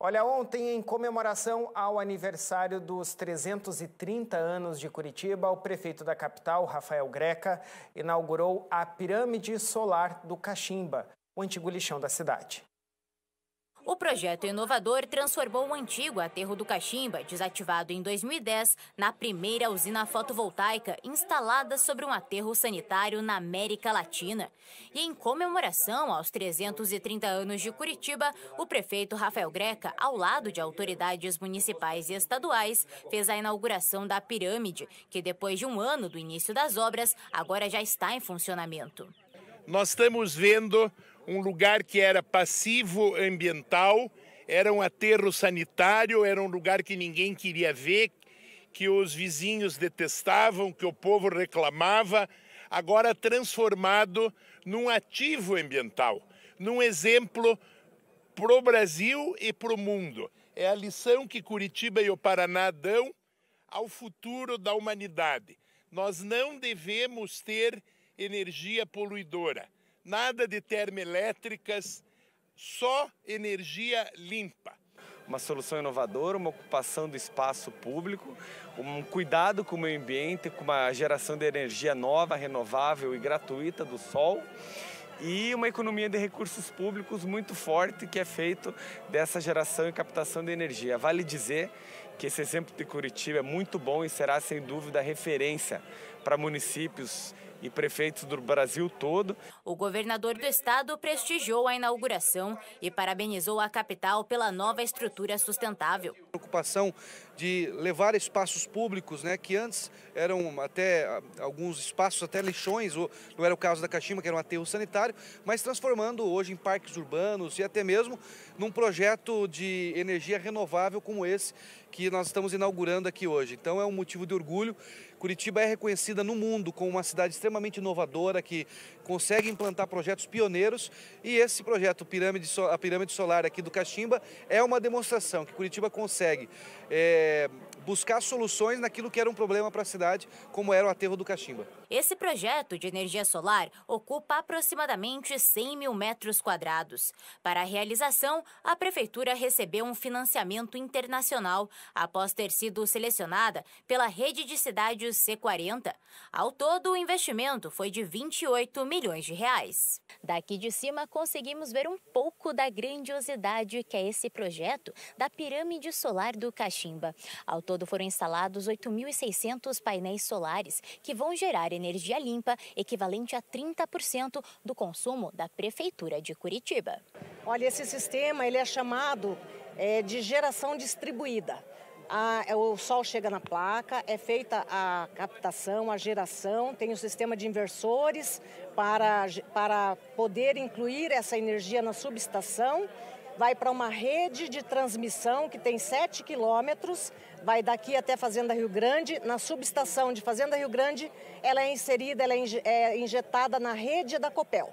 Olha, ontem, em comemoração ao aniversário dos 330 anos de Curitiba, o prefeito da capital, Rafael Greca, inaugurou a Pirâmide Solar do Caximba, o antigo lixão da cidade. O projeto inovador transformou o antigo aterro do Caximba, desativado em 2010, na primeira usina fotovoltaica instalada sobre um aterro sanitário na América Latina. E em comemoração aos 330 anos de Curitiba, o prefeito Rafael Greca, ao lado de autoridades municipais e estaduais, fez a inauguração da pirâmide, que depois de um ano do início das obras, agora já está em funcionamento. Nós estamos vendo um lugar que era passivo ambiental, era um aterro sanitário, era um lugar que ninguém queria ver, que os vizinhos detestavam, que o povo reclamava, agora transformado num ativo ambiental, num exemplo para o Brasil e para o mundo. É a lição que Curitiba e o Paraná dão ao futuro da humanidade. Nós não devemos ter energia poluidora nada de termoelétricas, só energia limpa. Uma solução inovadora, uma ocupação do espaço público, um cuidado com o meio ambiente, com uma geração de energia nova, renovável e gratuita do sol e uma economia de recursos públicos muito forte que é feito dessa geração e captação de energia. Vale dizer que esse exemplo de Curitiba é muito bom e será sem dúvida referência para municípios e prefeitos do Brasil todo. O governador do estado prestigiou a inauguração e parabenizou a capital pela nova estrutura sustentável. A preocupação de levar espaços públicos, né, que antes eram até ah, alguns espaços, até lixões, ou não era o caso da Caxima, que era um aterro sanitário, mas transformando hoje em parques urbanos e até mesmo num projeto de energia renovável como esse que nós estamos inaugurando aqui hoje. Então é um motivo de orgulho. Curitiba é reconhecida no mundo como uma cidade extremamente extremamente inovadora, que consegue implantar projetos pioneiros. E esse projeto, pirâmide, a Pirâmide Solar aqui do Caximba, é uma demonstração que Curitiba consegue é, buscar soluções naquilo que era um problema para a cidade, como era o aterro do Caximba. Esse projeto de energia solar ocupa aproximadamente 100 mil metros quadrados. Para a realização, a Prefeitura recebeu um financiamento internacional, após ter sido selecionada pela Rede de Cidades C40. Ao todo, o investimento foi de 28 milhões de reais. Daqui de cima, conseguimos ver um pouco da grandiosidade que é esse projeto da pirâmide solar do Caximba. Ao todo, todo foram instalados 8.600 painéis solares que vão gerar energia limpa, equivalente a 30% do consumo da Prefeitura de Curitiba. Olha, esse sistema ele é chamado é, de geração distribuída. A, é, o sol chega na placa, é feita a captação, a geração, tem o um sistema de inversores para, para poder incluir essa energia na subestação vai para uma rede de transmissão que tem 7 quilômetros, vai daqui até Fazenda Rio Grande. Na subestação de Fazenda Rio Grande, ela é inserida, ela é, é injetada na rede da Copel.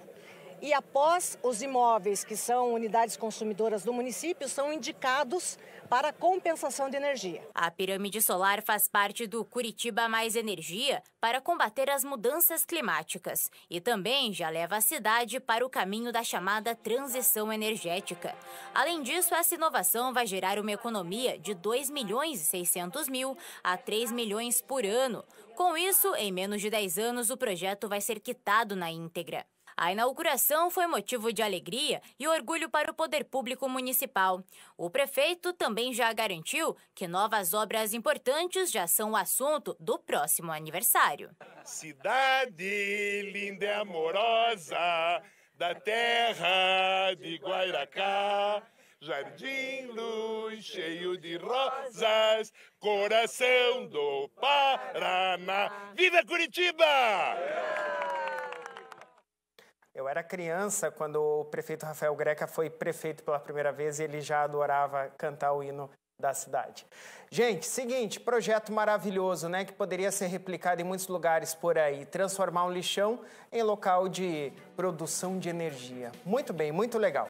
E após os imóveis, que são unidades consumidoras do município, são indicados para compensação de energia. A pirâmide solar faz parte do Curitiba Mais Energia para combater as mudanças climáticas e também já leva a cidade para o caminho da chamada transição energética. Além disso, essa inovação vai gerar uma economia de 2 milhões e 600 mil a 3 milhões por ano. Com isso, em menos de 10 anos, o projeto vai ser quitado na íntegra. A inauguração foi motivo de alegria e orgulho para o poder público municipal. O prefeito também já garantiu que novas obras importantes já são o assunto do próximo aniversário. Cidade linda e amorosa da terra de Guairacá. Jardim luz cheio de rosas, coração do Paraná. Viva Curitiba! Eu era criança quando o prefeito Rafael Greca foi prefeito pela primeira vez e ele já adorava cantar o hino da cidade. Gente, seguinte, projeto maravilhoso, né, que poderia ser replicado em muitos lugares por aí, transformar um lixão em local de produção de energia. Muito bem, muito legal.